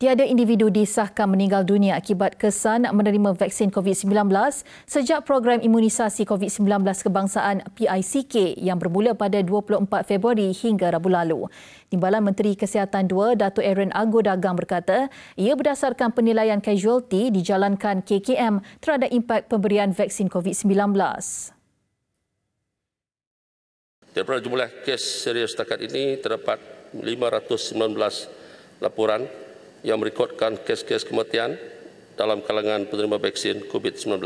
Tiada individu disahkan meninggal dunia akibat kesan menerima vaksin COVID-19 sejak program imunisasi COVID-19 kebangsaan PICK yang bermula pada 24 Februari hingga Rabu lalu. Timbalan Menteri Kesihatan 2, Datuk Aaron Ago Dagang berkata, ia berdasarkan penilaian casualty dijalankan KKM terhadap impak pemberian vaksin COVID-19. Daripada jumlah kes serius setakat ini, terdapat 519 laporan yang merekodkan kes-kes kematian dalam kalangan penerima vaksin COVID-19.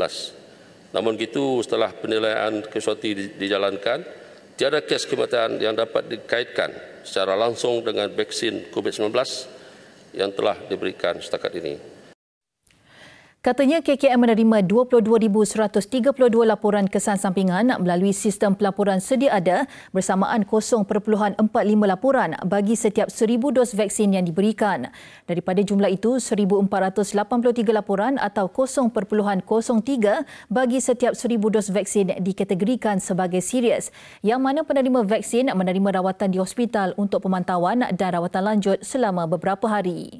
Namun gitu setelah penilaian kesuati dijalankan, tiada kes kematian yang dapat dikaitkan secara langsung dengan vaksin COVID-19 yang telah diberikan setakat ini. Katanya KKM menerima 22,132 laporan kesan sampingan melalui sistem pelaporan sedia ada bersamaan 0.45 laporan bagi setiap 1,000 dos vaksin yang diberikan. Daripada jumlah itu, 1,483 laporan atau 0.03 bagi setiap 1,000 dos vaksin dikategorikan sebagai serius yang mana penerima vaksin menerima rawatan di hospital untuk pemantauan dan rawatan lanjut selama beberapa hari.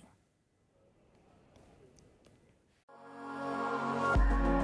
Bye.